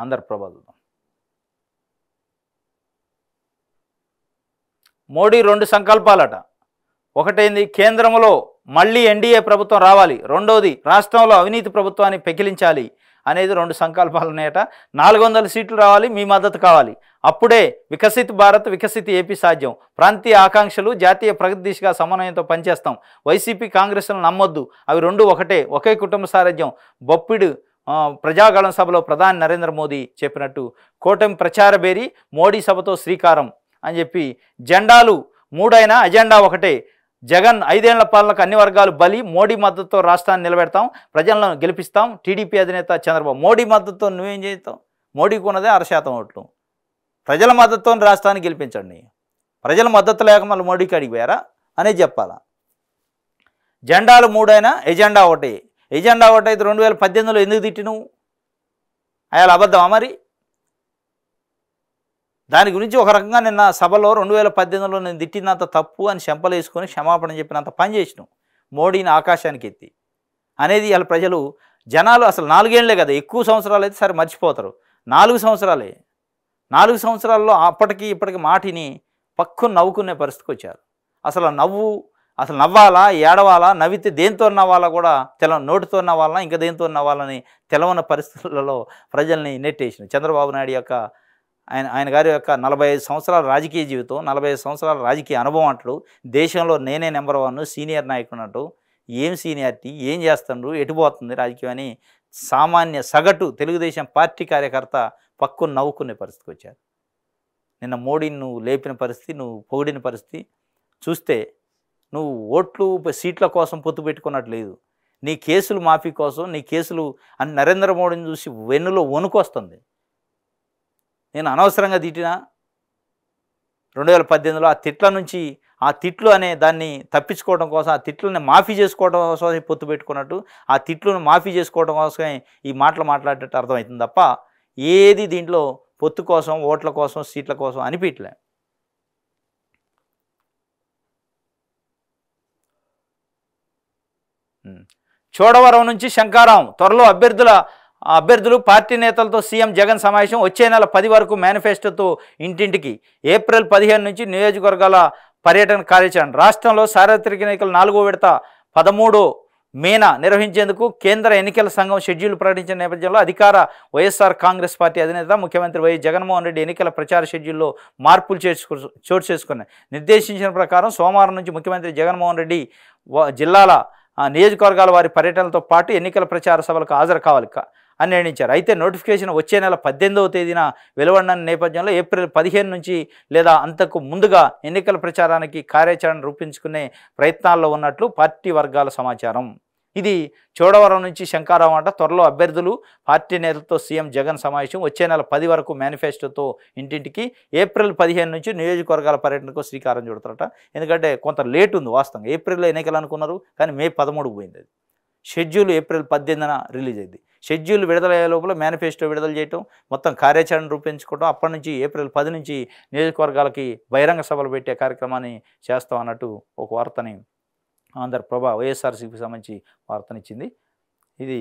ఆంధ్రప్రభ మోడీ రెండు సంకల్పాలట ఒకటైంది కేంద్రంలో మళ్ళీ ఎన్డీఏ ప్రభుత్వం రావాలి రెండోది రాష్ట్రంలో అవినీతి ప్రభుత్వాన్ని పెకిలించాలి అనేది రెండు సంకల్పాలు ఉన్నాయట నాలుగు వందల సీట్లు రావాలి మీ మద్దతు కావాలి అప్పుడే వికసిత్ భారత్ వికసిత ఏపీ సాధ్యం ప్రాంతీయ ఆకాంక్షలు జాతీయ ప్రగతి దిశగా సమన్వయంతో పనిచేస్తాం వైసీపీ కాంగ్రెస్ను నమ్మొద్దు అవి రెండు ఒకటే ఒకే కుటుంబ సారథ్యం బొప్పిడు ప్రజాగళం సభలో ప్రధాని నరేంద్ర మోదీ చెప్పినట్టు కూటమి ప్రచార బేరి మోడీ సభతో శ్రీకారం అని చెప్పి జెండాలు మూడైనా అజెండా ఒకటే జగన్ ఐదేళ్ల పాలనకు అన్ని వర్గాలు బలి మోడీ మద్దతుతో రాష్ట్రాన్ని నిలబెడతాం ప్రజలను గెలిపిస్తాం టీడీపీ అధినేత చంద్రబాబు మోడీ మద్దతుతో నువ్వేం చేస్తావు మోడీకి ఉన్నదే అరశాతం ఓట్లు ప్రజల మద్దతుతో రాష్ట్రాన్ని గెలిపించండి ప్రజల మద్దతు లేక మళ్ళీ మోడీకి అడిగిపోయారా అనేది చెప్పాలా జెండాలు మూడైనా ఎజెండా ఒకటి ఎజెండా ఒకటి అయితే రెండు వేల పద్దెనిమిదిలో ఎందుకు తిట్టినవు నువ్వు అబద్ధమా మరి దాని గురించి ఒక రకంగా నిన్న సభలో రెండు వేల పద్దెనిమిదిలో నేను తిట్టినంత తప్పు అని శంపలేసుకొని క్షమాపణ చెప్పినంత పని చేసిన మోడీని ఆకాశానికి ఎత్తి అనేది వాళ్ళ ప్రజలు జనాలు అసలు నాలుగేళ్లే కదా ఎక్కువ సంవత్సరాలు అయితే సరే మర్చిపోతారు నాలుగు సంవత్సరాలే నాలుగు సంవత్సరాల్లో అప్పటికి ఇప్పటికి మాటిని పక్కు నవ్వుకునే పరిస్థితికి వచ్చారు అసలు నవ్వు అసలు నవ్వాలా ఏడవాలా నవ్వితే దేంతో నవ్వాలా కూడా తెల నోటితో నవ్వాలా ఇంకా దేంతో నవ్వాలని తెలవని పరిస్థితులలో ప్రజల్ని నెట్టేసిన చంద్రబాబు నాయుడు యొక్క ఆయన ఆయన గారి యొక్క నలభై ఐదు సంవత్సరాల రాజకీయ జీవితం నలభై ఐదు సంవత్సరాల రాజకీయ అనుభవం అంటూ దేశంలో నేనే నెంబర్ వన్ సీనియర్ నాయకుడు అంటు ఏం సీనియారిటీ ఏం చేస్తుండ్రు ఎటుపోతుంది రాజకీయం అని సామాన్య సగటు తెలుగుదేశం పార్టీ కార్యకర్త పక్కు నవ్వుకునే పరిస్థితికి వచ్చారు నిన్న మోడీని నువ్వు లేపిన పరిస్థితి నువ్వు పొగిడిన పరిస్థితి చూస్తే నువ్వు ఓట్లు సీట్ల కోసం పొత్తు పెట్టుకున్నట్టు లేదు నీ కేసులు మాఫీ కోసం నీ కేసులు అని నరేంద్ర మోడీని చూసి వెన్నులో వణుకొస్తుంది నేను అనవసరంగా తిట్టిన రెండు వేల పద్దెనిమిదిలో ఆ తిట్ల నుంచి ఆ తిట్లు అనే దాన్ని తప్పించుకోవడం కోసం ఆ తిట్లని మాఫీ చేసుకోవడం కోసమే పొత్తు పెట్టుకున్నట్టు ఆ తిట్లను మాఫీ చేసుకోవడం కోసమే ఈ మాటలు మాట్లాడేటట్టు అర్థమవుతుంది తప్ప ఏది దీంట్లో పొత్తు కోసం ఓట్ల కోసం సీట్ల కోసం అనిపించలే చోడవరం నుంచి శంకారాం త్వరలో అభ్యర్థుల అభ్యర్థులు పార్టీ నేతలతో సీఎం జగన్ సమావేశం వచ్చే నెల పది వరకు మేనిఫెస్టోతో ఇంటింటికి ఏప్రిల్ పదిహేను నుంచి నియోజకవర్గాల పర్యటన కార్యాచరణ రాష్ట్రంలో సార్వత్రిక ఎన్నికలు నాలుగో విడత పదమూడు మేన నిర్వహించేందుకు కేంద్ర ఎన్నికల సంఘం షెడ్యూల్ ప్రకటించిన నేపథ్యంలో అధికార వైఎస్ఆర్ కాంగ్రెస్ పార్టీ అధినేత ముఖ్యమంత్రి వైఎస్ జగన్మోహన్ రెడ్డి ఎన్నికల ప్రచార షెడ్యూల్లో మార్పులు చేసుకు చోటు చేసుకున్నాయి నిర్దేశించిన ప్రకారం సోమవారం నుంచి ముఖ్యమంత్రి జగన్మోహన్ రెడ్డి జిల్లాల నియోజకవర్గాల వారి పర్యటనలతో పాటు ఎన్నికల ప్రచార సభలకు హాజరు కావాలి అని నిర్ణయించారు అయితే నోటిఫికేషన్ వచ్చే నెల పద్దెనిమిదవ తేదీన వెలువడిన నేపథ్యంలో ఏప్రిల్ పదిహేను నుంచి లేదా అంతకు ముందుగా ఎన్నికల ప్రచారానికి కార్యాచరణ రూపించుకునే ప్రయత్నాల్లో ఉన్నట్లు పార్టీ వర్గాల సమాచారం ఇది చోడవరం నుంచి శంకారావు అంట త్వరలో అభ్యర్థులు పార్టీ నేతలతో సీఎం జగన్ సమావేశం వచ్చే నెల పది వరకు మేనిఫెస్టోతో ఇంటింటికి ఏప్రిల్ పదిహేను నుంచి నియోజకవర్గాల పర్యటనకు శ్రీకారం చుడతారట ఎందుకంటే కొంత లేట్ ఉంది వాస్తవంగా ఏప్రిల్లో ఎన్నికలు అనుకున్నారు కానీ మే పదమూడు పోయింది అది షెడ్యూల్ ఏప్రిల్ పద్దెనిమిదిన రిలీజ్ అయింది షెడ్యూల్ విడుదలయ్యే లోపల మేనిఫెస్టో విడుదల చేయటం మొత్తం కార్యాచరణ రూపించుకోవటం అప్పటి నుంచి ఏప్రిల్ పది నుంచి నియోజకవర్గాలకి బహిరంగ సభలు పెట్టే కార్యక్రమాన్ని చేస్తాం అన్నట్టు ఒక వార్తని ఆంధ్రప్రభ వైఎస్ఆర్సీపీకి సంబంధించి వార్తనిచ్చింది ఇది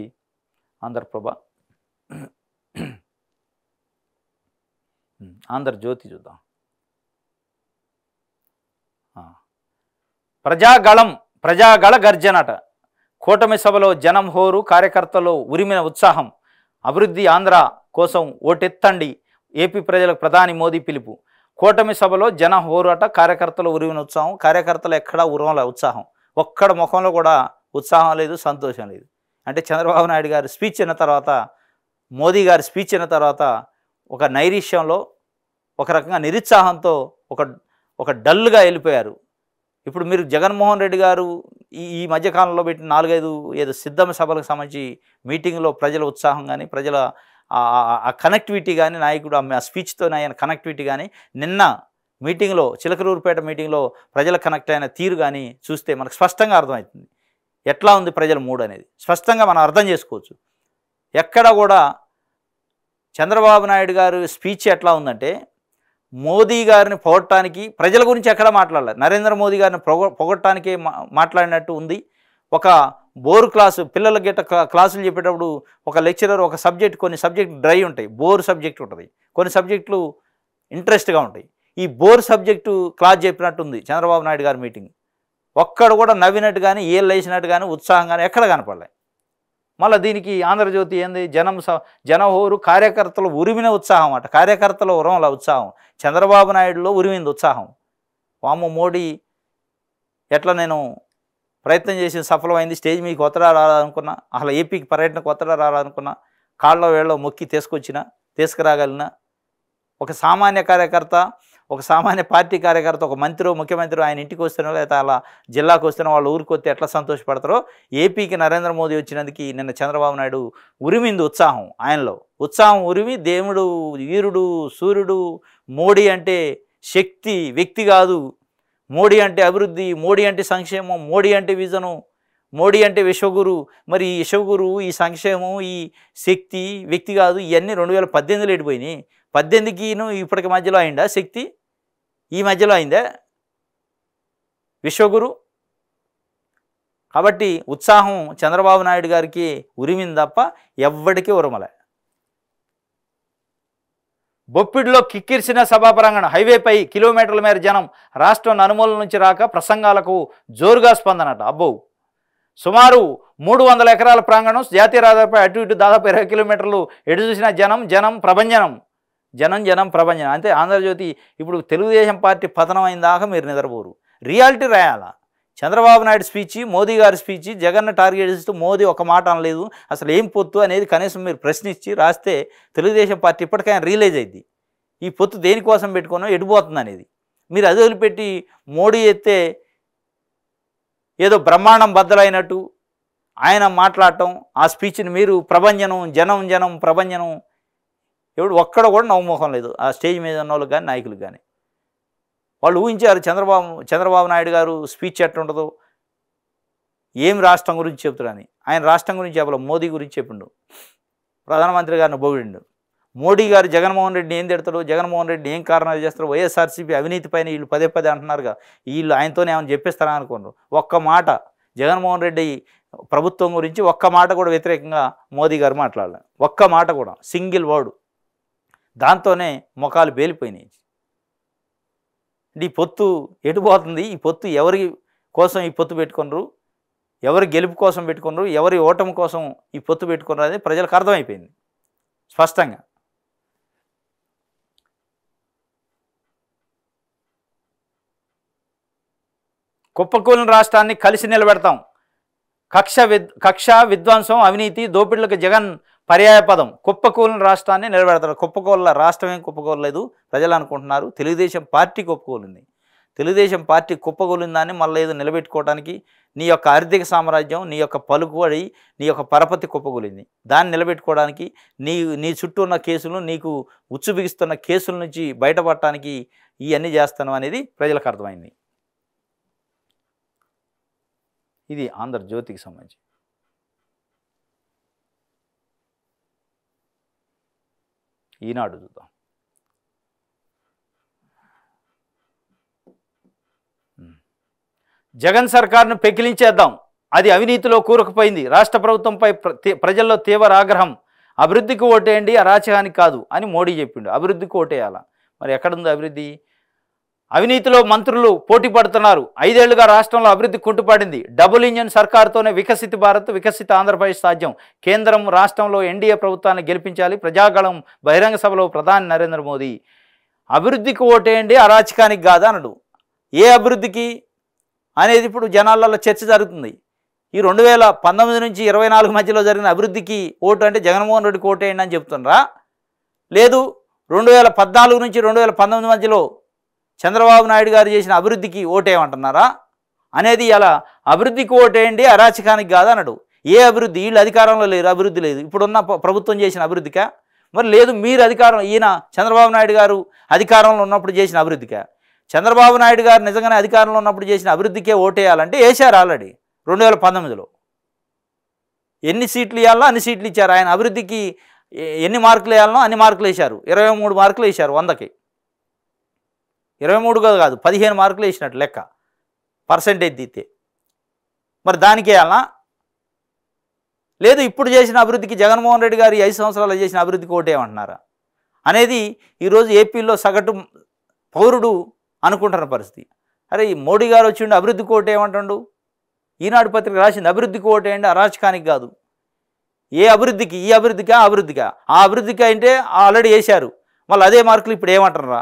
ఆంధ్రప్రభ ఆంధ్రజ్యోతి చూద్దాం ప్రజాగళం ప్రజాగళ గర్జనట కూటమి సభలో జనం హోరు కార్యకర్తలు ఉరిమిన ఉత్సాహం అభివృద్ధి ఆంధ్ర కోసం ఓటెత్తండి ఏపీ ప్రజలకు ప్రధాని మోదీ పిలుపు కూటమి సభలో జన హోరాట కార్యకర్తలు ఉరిమిన ఉత్సాహం కార్యకర్తలు ఎక్కడా ఉరవల ఉత్సాహం ఒక్కడ ముఖంలో కూడా ఉత్సాహం లేదు సంతోషం లేదు అంటే చంద్రబాబు నాయుడు గారి స్పీచ్ అయిన తర్వాత మోదీ గారి స్పీచ్ అయిన తర్వాత ఒక నైరీష్యంలో ఒక రకంగా నిరుత్సాహంతో ఒక ఒక డల్గా వెళ్ళిపోయారు ఇప్పుడు మీరు జగన్మోహన్ రెడ్డి గారు ఈ ఈ మధ్యకాలంలో పెట్టిన నాలుగైదు ఏదో సిద్ధమ సభలకు సంబంధించి మీటింగ్లో ప్రజల ఉత్సాహం కానీ ప్రజల ఆ కనెక్టివిటీ కానీ నాయకుడు ఆ స్పీచ్తో ఆయన కనెక్టివిటీ కానీ నిన్న మీటింగ్లో చిలకరూరుపేట మీటింగ్లో ప్రజలు కనెక్ట్ అయిన తీరు కానీ చూస్తే మనకు స్పష్టంగా అర్థమవుతుంది ఎట్లా ఉంది ప్రజల మూడు అనేది స్పష్టంగా మనం అర్థం చేసుకోవచ్చు ఎక్కడ కూడా చంద్రబాబు నాయుడు గారు స్పీచ్ ఎట్లా ఉందంటే మోదీ గారిని పొగట్టడానికి ప్రజల గురించి ఎక్కడ మాట్లాడలేదు నరేంద్ర మోదీ గారిని పొగ పొగట్టడానికే మాట్లాడినట్టు ఉంది ఒక బోర్ క్లాసు పిల్లల గిట్ట క్లాసులు చెప్పేటప్పుడు ఒక లెక్చరర్ ఒక సబ్జెక్ట్ కొన్ని సబ్జెక్ట్ డ్రై ఉంటాయి బోర్ సబ్జెక్ట్ ఉంటుంది కొన్ని సబ్జెక్టులు ఇంట్రెస్ట్గా ఉంటాయి ఈ బోర్ సబ్జెక్టు క్లాస్ చెప్పినట్టుంది చంద్రబాబు నాయుడు గారి మీటింగ్ ఒక్కడు కూడా నవ్వినట్టు కానీ ఏళ్ళు వేసినట్టు కానీ ఉత్సాహం కానీ ఎక్కడ కనపడలే మళ్ళీ దీనికి ఆంధ్రజ్యోతి ఏంది జనం జనహోరు కార్యకర్తలు ఉరిమిన ఉత్సాహం అట కార్యకర్తల ఉరం ఉత్సాహం చంద్రబాబు నాయుడులో ఉరిమింది ఉత్సాహం వామ మోడీ ఎట్లా నేను ప్రయత్నం చేసి సఫలమైంది స్టేజ్ మీకు ఒత్తడా రాలనుకున్నా అసలు ఏపీకి పర్యటనకు ఒత్తడా రాలనుకున్నా కాళ్ళ వేళ్ళలో మొక్కి తీసుకొచ్చిన తీసుకురాగలిగిన ఒక సామాన్య కార్యకర్త ఒక సామాన్య పార్టీ కార్యకర్త ఒక మంత్రి ముఖ్యమంత్రి ఆయన ఇంటికి వస్తున్నా లేదా అలా జిల్లాకు వస్తున్న వాళ్ళు ఊరికి వస్తే ఎట్లా సంతోషపడతారో ఏపీకి నరేంద్ర మోదీ వచ్చినందుకు నిన్న చంద్రబాబు నాయుడు ఉరిమింది ఉత్సాహం ఆయనలో ఉత్సాహం ఉరిమి దేవుడు వీరుడు సూర్యుడు మోడీ అంటే శక్తి వ్యక్తి కాదు మోడీ అంటే అభివృద్ధి మోడీ అంటే సంక్షేమం మోడీ అంటే విజను మోడీ అంటే విశ్వగురు మరి ఈ విశ్వగురు ఈ సంక్షేమం ఈ శక్తి వ్యక్తి కాదు ఇవన్నీ రెండు వేల పద్దెనిమిదిలో వెళ్ళిపోయినాయి నువ్వు ఇప్పటికి మధ్యలో అయిందా శక్తి ఈ మధ్యలో అయిందా విశ్వగురు కాబట్టి ఉత్సాహం చంద్రబాబు నాయుడు గారికి ఉరిమింది తప్ప ఎవ్వడికి ఉరమలే బొప్పిడిలో కిక్కిరిసిన ప్రాంగణం హైవేపై కిలోమీటర్ల మేర జనం రాష్ట్రం నలుమూల నుంచి రాక ప్రసంగాలకు జోరుగా స్పందనట అబ్బో సుమారు మూడు వందల ఎకరాల ప్రాంగణం జాతీయ రహదారిపై అటు ఇటు దాదాపు ఇరవై కిలోమీటర్లు ఎడుచూసిన జనం జనం ప్రభంజనం జనం జనం ప్రపంచం అంటే ఆంధ్రజ్యోతి ఇప్పుడు తెలుగుదేశం పార్టీ పతనం అయిన దాకా మీరు నిద్రపోరు రియాలిటీ రాయాలా చంద్రబాబు నాయుడు స్పీచ్ మోదీ గారి స్పీచ్ జగన్ టార్గెట్ ఇస్తూ మోదీ ఒక మాట అనలేదు అసలు ఏం పొత్తు అనేది కనీసం మీరు ప్రశ్నించి రాస్తే తెలుగుదేశం పార్టీ ఇప్పటికైనా రియలైజ్ అయింది ఈ పొత్తు దేనికోసం పెట్టుకున్నా ఎడిపోతుంది అనేది మీరు అది వదిలిపెట్టి మోడీ ఎత్తే ఏదో బ్రహ్మాండం బద్దలైనట్టు ఆయన మాట్లాడటం ఆ స్పీచ్ని మీరు ప్రభంజనం జనం జనం ప్రభంజనం ఎవడు ఒక్కడ కూడా నవ్వుమోహం లేదు ఆ స్టేజ్ మీద ఉన్న వాళ్ళు కానీ నాయకులు కానీ వాళ్ళు ఊహించారు చంద్రబాబు చంద్రబాబు నాయుడు గారు స్పీచ్ ఎట్టుండదు ఏం రాష్ట్రం గురించి చెప్తారని ఆయన రాష్ట్రం గురించి చెప్పలే మోదీ గురించి చెప్పిండు ప్రధానమంత్రి గారిని బోగిండు మోడీ గారు జగన్మోహన్ రెడ్డి ఏం తిడతాడు జగన్మోహన్ రెడ్డి ఏం కారణాలు చేస్తారు వైఎస్ఆర్సీపీ అవినీతి పైన వీళ్ళు పదే పదే అంటున్నారుగా వీళ్ళు ఆయనతోనే ఏమైనా చెప్పేస్తారా అనుకున్నారు ఒక్క మాట జగన్మోహన్ రెడ్డి ప్రభుత్వం గురించి ఒక్క మాట కూడా వ్యతిరేకంగా మోదీ గారు మాట్లాడలేదు ఒక్క మాట కూడా సింగిల్ వర్డ్ దాంతోనే ముఖాలు బేలిపోయినాయి ఈ పొత్తు ఎటుపోతుంది ఈ పొత్తు ఎవరి కోసం ఈ పొత్తు పెట్టుకున్నారు ఎవరి గెలుపు కోసం పెట్టుకున్నారు ఎవరి ఓటమి కోసం ఈ పొత్తు పెట్టుకున్నారు అనేది ప్రజలకు అర్థమైపోయింది స్పష్టంగా కుప్పకూలిన రాష్ట్రాన్ని కలిసి నిలబెడతాం కక్ష విద్ కక్ష విద్వాంసం అవినీతి దోపిడులకు జగన్ పర్యాయ పదం కుప్పకూలిన రాష్ట్రాన్ని నిలబెడతారు కుప్పకూల రాష్ట్రం ఏం కుప్పకూలలేదు ప్రజలు అనుకుంటున్నారు తెలుగుదేశం పార్టీ కుప్పకూలింది తెలుగుదేశం పార్టీ కుప్పగొలిందని మళ్ళీ ఏదో నిలబెట్టుకోవడానికి నీ యొక్క ఆర్థిక సామ్రాజ్యం నీ యొక్క పలుకుబడి నీ యొక్క పరపతి కుప్పగొలింది దాన్ని నిలబెట్టుకోవడానికి నీ నీ చుట్టూ ఉన్న కేసులు నీకు ఉచ్చు బిగిస్తున్న కేసుల నుంచి బయటపడటానికి ఇవన్నీ చేస్తాను అనేది ప్రజలకు అర్థమైంది ఇది ఆంధ్రజ్యోతికి సంబంధించి ఈనాడు చూద్దాం జగన్ సర్కార్ను పెకిలించేద్దాం అది అవినీతిలో కూరకుపోయింది రాష్ట్ర ప్రభుత్వంపై ప్రజల్లో తీవ్ర ఆగ్రహం అభివృద్ధికి ఓటేయండి అరాచకానికి కాదు అని మోడీ చెప్పిండు అభివృద్ధికి ఓటేయాల మరి ఎక్కడుంది అభివృద్ధి అవినీతిలో మంత్రులు పోటీ పడుతున్నారు ఐదేళ్లుగా రాష్ట్రంలో అభివృద్ధి కుంటుపడింది డబుల్ ఇంజన్ సర్కార్తోనే వికసిత భారత్ వికసిత ఆంధ్రప్రదేశ్ సాధ్యం కేంద్రం రాష్ట్రంలో ఎన్డీఏ ప్రభుత్వాన్ని గెలిపించాలి ప్రజాగళం బహిరంగ సభలో ప్రధాని నరేంద్ర మోదీ అభివృద్ధికి ఓటేయండి అరాచకానికి కాదనడు ఏ అభివృద్ధికి అనేది ఇప్పుడు జనాలలో చర్చ జరుగుతుంది ఈ రెండు వేల పంతొమ్మిది నుంచి ఇరవై నాలుగు మధ్యలో జరిగిన అభివృద్ధికి ఓటు అంటే జగన్మోహన్ రెడ్డికి ఓటేయండి అని చెప్తున్నారా లేదు రెండు వేల పద్నాలుగు నుంచి రెండు వేల పంతొమ్మిది మధ్యలో చంద్రబాబు నాయుడు గారు చేసిన అభివృద్ధికి ఓటేయమంటున్నారా అనేది అలా అభివృద్ధికి ఓటేయండి అరాచకానికి కాదనడు ఏ అభివృద్ధి వీళ్ళు అధికారంలో లేరు అభివృద్ధి లేదు ఇప్పుడున్న ప్రభుత్వం చేసిన అభివృద్ధికా మరి లేదు మీరు అధికారం ఈయన చంద్రబాబు నాయుడు గారు అధికారంలో ఉన్నప్పుడు చేసిన అభివృద్ధికా చంద్రబాబు నాయుడు గారు నిజంగానే అధికారంలో ఉన్నప్పుడు చేసిన అభివృద్ధికే ఓటేయాలంటే వేశారు ఆల్రెడీ రెండు వేల పంతొమ్మిదిలో ఎన్ని సీట్లు ఇవ్వాలో అన్ని సీట్లు ఇచ్చారు ఆయన అభివృద్ధికి ఎన్ని మార్కులు వేయాలనో అన్ని మార్కులు వేశారు ఇరవై మూడు మార్కులు వేశారు వందకి ఇరవై మూడు కాదు పదిహేను మార్కులు వేసినట్టు లెక్క పర్సంటేజ్ తీస్తే మరి దానికి వేయాలా లేదు ఇప్పుడు చేసిన అభివృద్ధికి జగన్మోహన్ రెడ్డి గారు ఐదు సంవత్సరాలు చేసిన అభివృద్ధికి ఓటేమంటున్నారా అనేది ఈరోజు ఏపీలో సగటు పౌరుడు అనుకుంటున్న పరిస్థితి అరే ఈ మోడీ గారు వచ్చిండు అభివృద్ధికి ఓటేమంటాడు ఈనాడు పత్రిక రాసింది అభివృద్ధికి ఓటేయండి అరాచకానికి కాదు ఏ అభివృద్ధికి ఈ అభివృద్ధికా అభివృద్ధికా ఆ అభివృద్ధికి అంటే ఆల్రెడీ వేశారు మళ్ళీ అదే మార్కులు ఇప్పుడు ఏమంటారా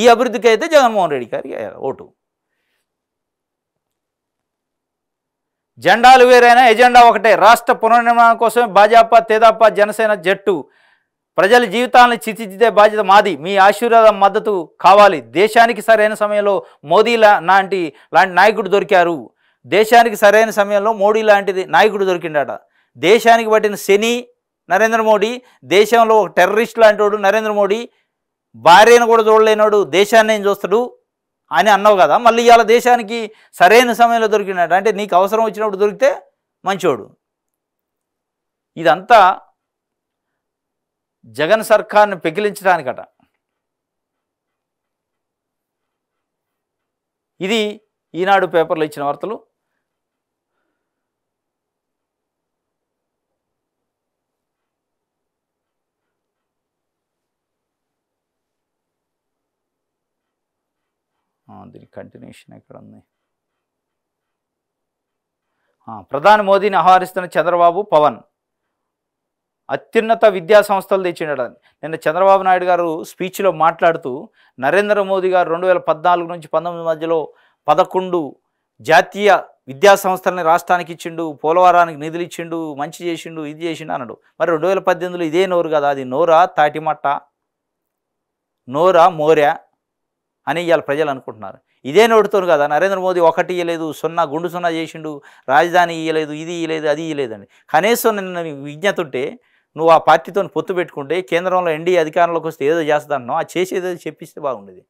ఈ అభివృద్ధికి అయితే జగన్మోహన్ రెడ్డి గారికి ఓటు జెండాలు వేరైనా ఎజెండా ఒకటే రాష్ట్ర పునర్నిర్మాణం కోసమే భాజపా తెదాపా జనసేన జట్టు ప్రజల జీవితాలను చితిదిద్దే బాధ్యత మాది మీ ఆశీర్వాదం మద్దతు కావాలి దేశానికి సరైన సమయంలో మోదీ లాంటి లాంటి నాయకుడు దొరికారు దేశానికి సరైన సమయంలో మోడీ లాంటిది నాయకుడు దొరికిండట దేశానికి పట్టిన శని నరేంద్ర మోడీ దేశంలో టెర్రరిస్ట్ లాంటి వాడు నరేంద్ర మోడీ భార్యను కూడా చూడలేనాడు దేశాన్ని ఏం చూస్తాడు అని అన్నావు కదా మళ్ళీ ఇవాళ దేశానికి సరైన సమయంలో దొరికినాడు అంటే నీకు అవసరం వచ్చినప్పుడు దొరికితే మంచోడు ఇదంతా జగన్ సర్కార్ని పెకిలించడానికట ఇది ఈనాడు పేపర్లో ఇచ్చిన వార్తలు కంటిన్యూషన్ ఎక్కడ ఉంది ప్రధాని మోదీని ఆహ్వానిస్తున్న చంద్రబాబు పవన్ అత్యున్నత విద్యా సంస్థలు తెచ్చిండడు నిన్న చంద్రబాబు నాయుడు గారు స్పీచ్లో మాట్లాడుతూ నరేంద్ర మోదీ గారు రెండు వేల పద్నాలుగు నుంచి పంతొమ్మిది మధ్యలో పదకొండు జాతీయ విద్యా సంస్థలని రాష్ట్రానికి ఇచ్చిండు పోలవరానికి నిధులు ఇచ్చిండు మంచి చేసిండు ఇది చేసిండు అన్నాడు మరి రెండు వేల పద్దెనిమిదిలో ఇదే నోరు కదా అది నోరా తాటిమట్ట నోరా మోరా అని ఇవాళ ప్రజలు అనుకుంటున్నారు ఇదే నోటుతో కదా నరేంద్ర మోదీ ఒకటి ఇయ్యలేదు సున్నా గుండు సున్నా చేసిండు రాజధాని ఇయ్యలేదు ఇది ఇయ్యలేదు అది ఇయ్యలేదండి కనీసం నిన్న విజ్ఞత ఉంటే నువ్వు ఆ పార్టీతో పొత్తు పెట్టుకుంటే కేంద్రంలో ఎన్డీఏ అధికారంలోకి వస్తే ఏదో చేస్తానో ఆ చేసేదో చెప్పిస్తే బాగుండేది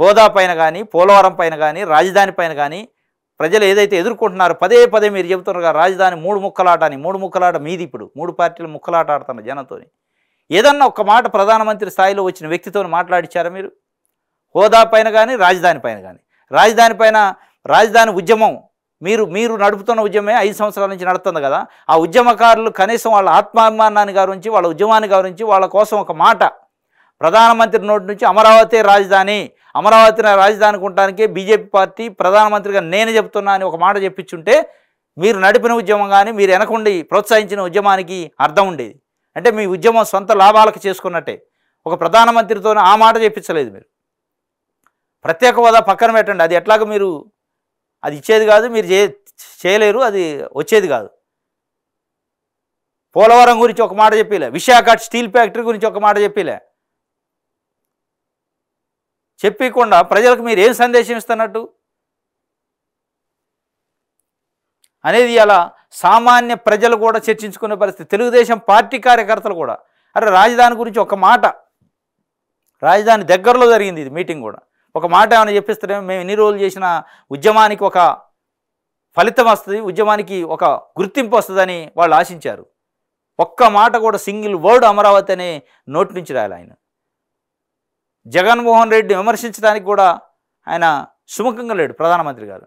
హోదా పైన కానీ పోలవరం పైన కానీ రాజధాని పైన కానీ ప్రజలు ఏదైతే ఎదుర్కొంటున్నారో పదే పదే మీరు చెబుతున్నారు రాజధాని మూడు ముక్కలాట అని మూడు ముక్కలాట మీది ఇప్పుడు మూడు పార్టీలు ముక్కలాట ఆడుతున్నారు జనంతో ఏదన్నా ఒక మాట ప్రధానమంత్రి స్థాయిలో వచ్చిన వ్యక్తితో మాట్లాడిచ్చారా మీరు హోదా పైన కానీ రాజధాని పైన కానీ రాజధాని పైన రాజధాని ఉద్యమం మీరు మీరు నడుపుతున్న ఉద్యమే ఐదు సంవత్సరాల నుంచి నడుతుంది కదా ఆ ఉద్యమకారులు కనీసం వాళ్ళ ఆత్మాభిమానాన్ని గారించి వాళ్ళ ఉద్యమాన్ని గురించి వాళ్ళ కోసం ఒక మాట ప్రధానమంత్రి నోటి నుంచి అమరావతి రాజధాని అమరావతి రాజధానికి ఉండడానికి బీజేపీ పార్టీ ప్రధానమంత్రిగా నేను చెప్తున్నా అని ఒక మాట చెప్పించుంటే మీరు నడిపిన ఉద్యమం కానీ మీరు వెనకుండి ప్రోత్సహించిన ఉద్యమానికి అర్థం ఉండేది అంటే మీ ఉద్యమం సొంత లాభాలకు చేసుకున్నట్టే ఒక ప్రధానమంత్రితో ఆ మాట చెప్పించలేదు మీరు ప్రత్యేక హోదా పక్కన పెట్టండి అది ఎట్లాగ మీరు అది ఇచ్చేది కాదు మీరు చేయలేరు అది వచ్చేది కాదు పోలవరం గురించి ఒక మాట చెప్పలే విశాఖ స్టీల్ ఫ్యాక్టరీ గురించి ఒక మాట చెప్పిలే చెప్పకుండా ప్రజలకు మీరు ఏం సందేశం ఇస్తున్నట్టు అనేది అలా సామాన్య ప్రజలు కూడా చర్చించుకునే పరిస్థితి తెలుగుదేశం పార్టీ కార్యకర్తలు కూడా అరే రాజధాని గురించి ఒక మాట రాజధాని దగ్గరలో జరిగింది ఇది మీటింగ్ కూడా ఒక మాట ఏమైనా చెప్పిస్తారేమో మేము ఎన్ని రోజులు చేసిన ఉద్యమానికి ఒక ఫలితం వస్తుంది ఉద్యమానికి ఒక గుర్తింపు వస్తుందని వాళ్ళు ఆశించారు ఒక్క మాట కూడా సింగిల్ వర్డ్ అమరావతి అనే నోటి నుంచి రాయాలి ఆయన జగన్మోహన్ రెడ్డిని విమర్శించడానికి కూడా ఆయన సుముఖంగా లేడు ప్రధానమంత్రి గారు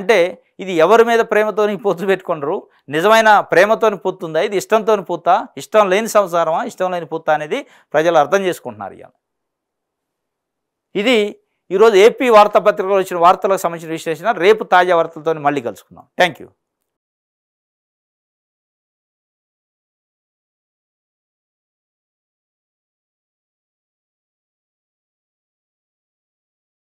అంటే ఇది ఎవరి మీద ప్రేమతోని పొత్తు పెట్టుకున్నారు నిజమైన ప్రేమతోని పొత్తుందా ఇది ఇష్టంతోని పూత ఇష్టం లేని సంసారమా ఇష్టం లేని పూత అనేది ప్రజలు అర్థం చేసుకుంటున్నారు ఇవాళ ఇది ఈరోజు ఏపీ వార్తాపత్రికలో వచ్చిన వార్తలకు సంబంధించిన విశ్లేషణ రేపు తాజా వార్తలతో మళ్ళీ కలుసుకుందాం థ్యాంక్